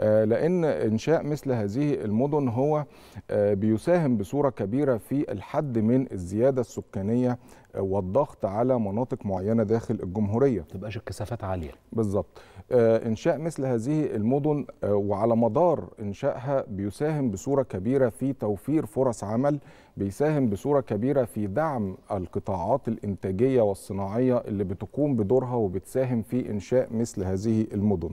آه، لأن إنشاء مثل هذه المدن هو آه، بيساهم بصورة كبيرة في الحد من الزيادة السكانية آه، والضغط على مناطق معينة داخل الجمهورية تبقاش الكثافات عالية بالظبط إنشاء مثل هذه المدن وعلى مدار إنشائها بيساهم بصورة كبيرة في توفير فرص عمل بيساهم بصورة كبيرة في دعم القطاعات الإنتاجية والصناعية اللي بتقوم بدورها وبتساهم في إنشاء مثل هذه المدن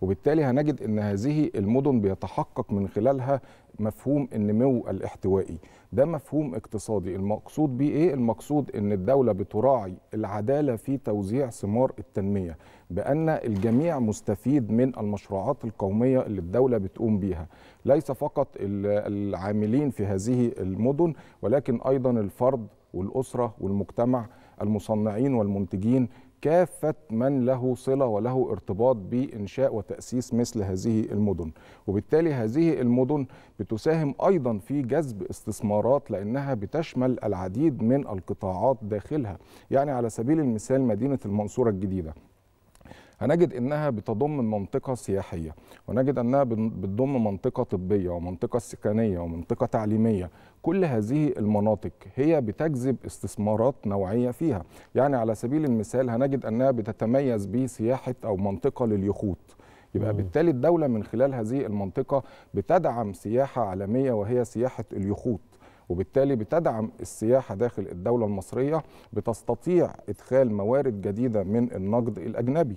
وبالتالي هنجد ان هذه المدن بيتحقق من خلالها مفهوم النمو الاحتوائي ده مفهوم اقتصادي المقصود بيه ايه المقصود ان الدوله بتراعي العداله في توزيع ثمار التنميه بان الجميع مستفيد من المشروعات القوميه اللي الدوله بتقوم بيها ليس فقط العاملين في هذه المدن ولكن ايضا الفرد والاسره والمجتمع المصنعين والمنتجين كافة من له صلة وله ارتباط بإنشاء وتأسيس مثل هذه المدن وبالتالي هذه المدن بتساهم أيضا في جذب استثمارات لأنها بتشمل العديد من القطاعات داخلها يعني على سبيل المثال مدينة المنصورة الجديدة هنجد انها بتضم منطقه سياحيه ونجد انها بتضم منطقه طبيه ومنطقه سكنيه ومنطقه تعليميه كل هذه المناطق هي بتجذب استثمارات نوعيه فيها يعني على سبيل المثال هنجد انها بتتميز بسياحه او منطقه لليخوت يبقى بالتالي الدولة من خلال هذه المنطقة بتدعم سياحة عالمية وهي سياحة اليخوت وبالتالي بتدعم السياحة داخل الدولة المصرية بتستطيع إدخال موارد جديدة من النقد الأجنبي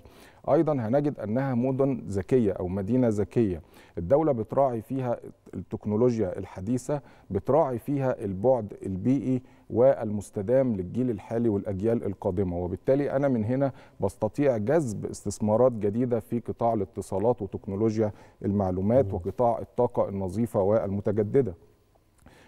ايضا هنجد انها مدن ذكيه او مدينه ذكيه الدوله بتراعي فيها التكنولوجيا الحديثه بتراعي فيها البعد البيئي والمستدام للجيل الحالي والاجيال القادمه وبالتالي انا من هنا بستطيع جذب استثمارات جديده في قطاع الاتصالات وتكنولوجيا المعلومات وقطاع الطاقه النظيفه والمتجدده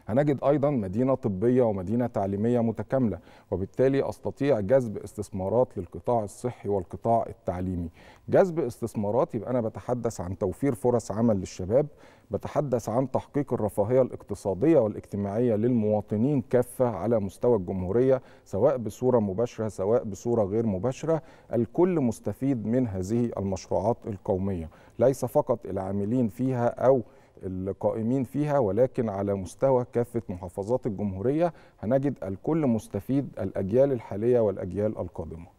هنجد أيضا مدينة طبية ومدينة تعليمية متكاملة وبالتالي أستطيع جذب استثمارات للقطاع الصحي والقطاع التعليمي جذب استثمارات يبقى أنا بتحدث عن توفير فرص عمل للشباب بتحدث عن تحقيق الرفاهية الاقتصادية والاجتماعية للمواطنين كافة على مستوى الجمهورية سواء بصورة مباشرة سواء بصورة غير مباشرة الكل مستفيد من هذه المشروعات القومية ليس فقط العاملين فيها أو القائمين فيها ولكن على مستوى كافة محافظات الجمهورية هنجد الكل مستفيد الأجيال الحالية والأجيال القادمة